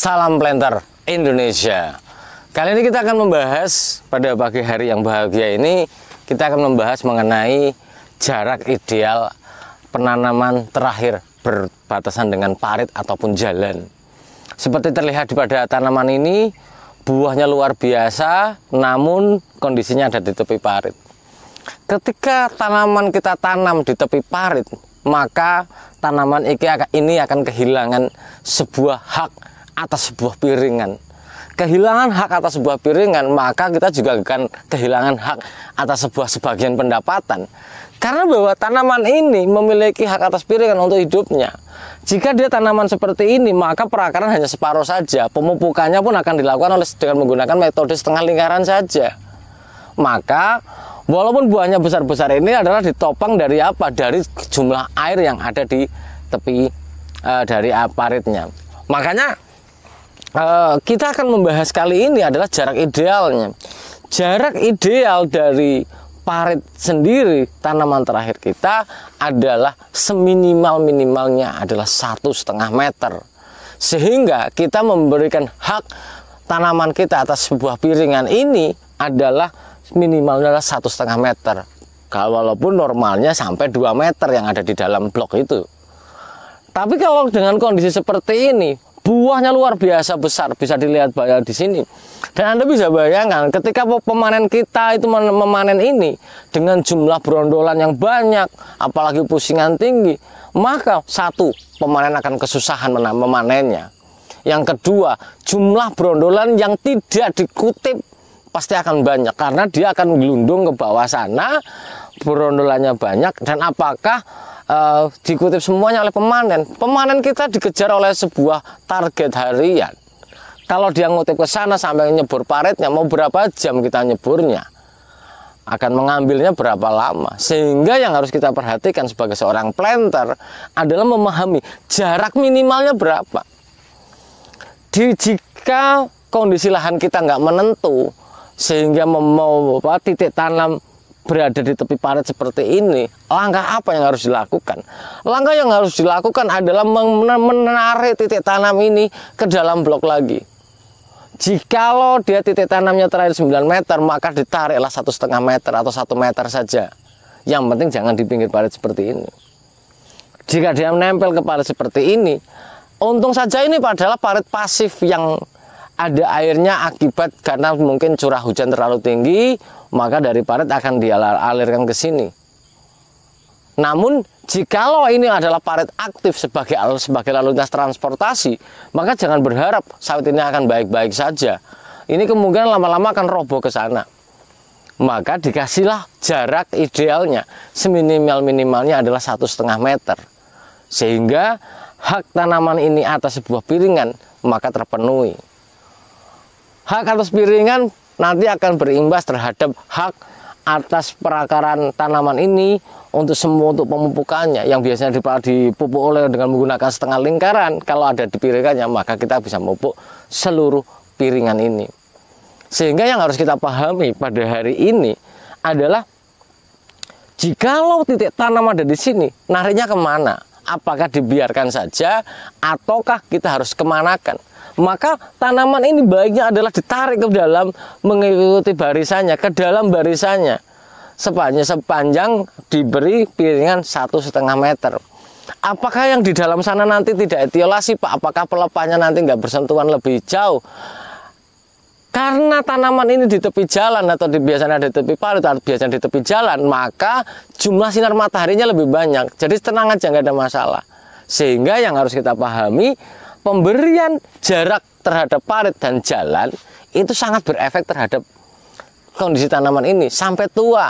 Salam Planter Indonesia. Kali ini kita akan membahas pada pagi hari yang bahagia ini kita akan membahas mengenai jarak ideal penanaman terakhir berbatasan dengan parit ataupun jalan. Seperti terlihat pada tanaman ini buahnya luar biasa namun kondisinya ada di tepi parit. Ketika tanaman kita tanam di tepi parit, maka tanaman ini akan kehilangan sebuah hak atas sebuah piringan kehilangan hak atas sebuah piringan maka kita juga akan kehilangan hak atas sebuah sebagian pendapatan karena bahwa tanaman ini memiliki hak atas piringan untuk hidupnya jika dia tanaman seperti ini maka perakaran hanya separuh saja pemupukannya pun akan dilakukan oleh dengan menggunakan metode setengah lingkaran saja maka walaupun buahnya besar-besar ini adalah ditopang dari apa dari jumlah air yang ada di tepi e, dari aparitnya makanya Eh, kita akan membahas kali ini adalah jarak idealnya. Jarak ideal dari parit sendiri tanaman terakhir kita adalah seminimal minimalnya adalah satu setengah meter sehingga kita memberikan hak tanaman kita atas sebuah piringan ini adalah minimalnya adalah satu setengah meter kalau walaupun normalnya sampai 2 meter yang ada di dalam blok itu tapi kalau dengan kondisi seperti ini buahnya luar biasa besar bisa dilihat ya di sini dan anda bisa bayangkan ketika pemanen kita itu memanen ini dengan jumlah berondolan yang banyak apalagi pusingan tinggi maka satu pemanen akan kesusahan memanennya yang kedua jumlah berondolan yang tidak dikutip pasti akan banyak karena dia akan gelundung ke bawah sana berondolannya banyak dan apakah uh, dikutip semuanya oleh pemanen pemanen kita dikejar oleh sebuah target harian kalau dia ngutip ke sana sampai nyebur paretnya mau berapa jam kita nyeburnya akan mengambilnya berapa lama sehingga yang harus kita perhatikan sebagai seorang planter adalah memahami jarak minimalnya berapa di, jika kondisi lahan kita nggak menentu sehingga mau titik tanam berada di tepi parit seperti ini, langkah apa yang harus dilakukan? Langkah yang harus dilakukan adalah menarik titik tanam ini ke dalam blok lagi. Jikalau dia titik tanamnya terakhir 9 meter, maka ditariklah satu setengah meter atau satu meter saja. Yang penting jangan di pinggir parit seperti ini. Jika dia menempel ke parit seperti ini, untung saja ini adalah parit pasif yang ada airnya akibat karena mungkin curah hujan terlalu tinggi, maka dari parit akan dialirkan ke sini. Namun, jikalau ini adalah parit aktif sebagai sebagai lalu lintas transportasi, maka jangan berharap sawit ini akan baik-baik saja. Ini kemungkinan lama-lama akan roboh ke sana. Maka dikasihlah jarak idealnya, seminimal-minimalnya adalah satu setengah meter. Sehingga hak tanaman ini atas sebuah piringan maka terpenuhi. Hak atas piringan nanti akan berimbas terhadap hak atas perakaran tanaman ini untuk semua untuk pemupukannya yang biasanya dipupuk oleh dengan menggunakan setengah lingkaran kalau ada di piringannya maka kita bisa memupuk seluruh piringan ini sehingga yang harus kita pahami pada hari ini adalah jikalau titik tanam ada di sini nariknya kemana apakah dibiarkan saja ataukah kita harus kemanakan maka tanaman ini baiknya adalah ditarik ke dalam mengikuti barisannya, ke dalam barisannya. Sepanjang, sepanjang diberi piringan satu setengah meter. Apakah yang di dalam sana nanti tidak etiolasi Pak? Apakah pelepahnya nanti nggak bersentuhan lebih jauh? Karena tanaman ini di tepi jalan atau di, biasanya di tepi parit atau biasanya di tepi jalan, maka jumlah sinar mataharinya lebih banyak. Jadi tenang aja nggak ada masalah. Sehingga yang harus kita pahami pemberian jarak terhadap parit dan jalan itu sangat berefek terhadap kondisi tanaman ini sampai tua.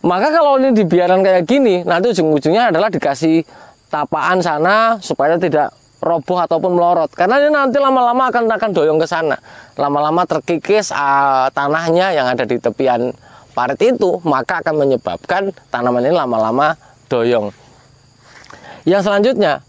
Maka kalau ini dibiarkan kayak gini, nanti ujung-ujungnya adalah dikasih tapaan sana supaya tidak roboh ataupun melorot. Karena ini nanti lama-lama akan akan doyong ke sana. Lama-lama terkikis uh, tanahnya yang ada di tepian parit itu, maka akan menyebabkan tanaman ini lama-lama doyong. Yang selanjutnya,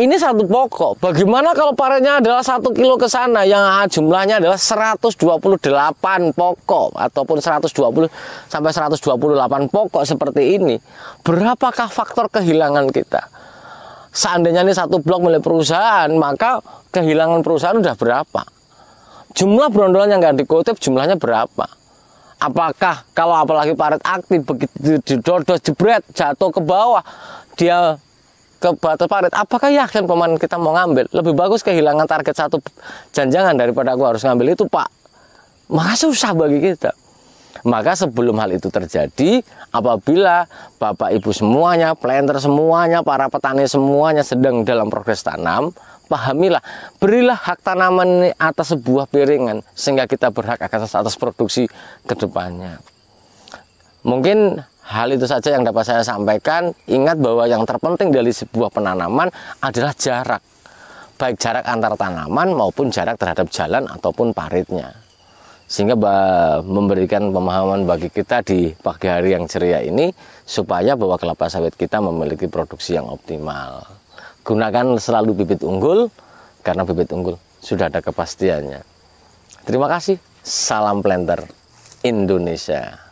ini satu pokok. Bagaimana kalau parenya adalah satu kilo ke sana yang jumlahnya adalah 128 pokok ataupun 120 sampai 128 pokok seperti ini. Berapakah faktor kehilangan kita? Seandainya ini satu blok milik perusahaan, maka kehilangan perusahaan sudah berapa? Jumlah berondolan yang nggak dikutip jumlahnya berapa? Apakah kalau apalagi paret aktif begitu didodot jebret jatuh ke bawah dia ke batu parit apakah yakin pemain kita mau ngambil lebih bagus kehilangan target satu janjangan daripada aku harus ngambil itu pak maka susah bagi kita maka sebelum hal itu terjadi, apabila Bapak Ibu semuanya, planter semuanya, para petani semuanya sedang dalam progres tanam, pahamilah, berilah hak tanaman ini atas sebuah piringan sehingga kita berhak atas atas produksi kedepannya. Mungkin Hal itu saja yang dapat saya sampaikan. Ingat bahwa yang terpenting dari sebuah penanaman adalah jarak. Baik jarak antar tanaman maupun jarak terhadap jalan ataupun paritnya. Sehingga memberikan pemahaman bagi kita di pagi hari yang ceria ini supaya bahwa kelapa sawit kita memiliki produksi yang optimal. Gunakan selalu bibit unggul karena bibit unggul sudah ada kepastiannya. Terima kasih. Salam planter Indonesia.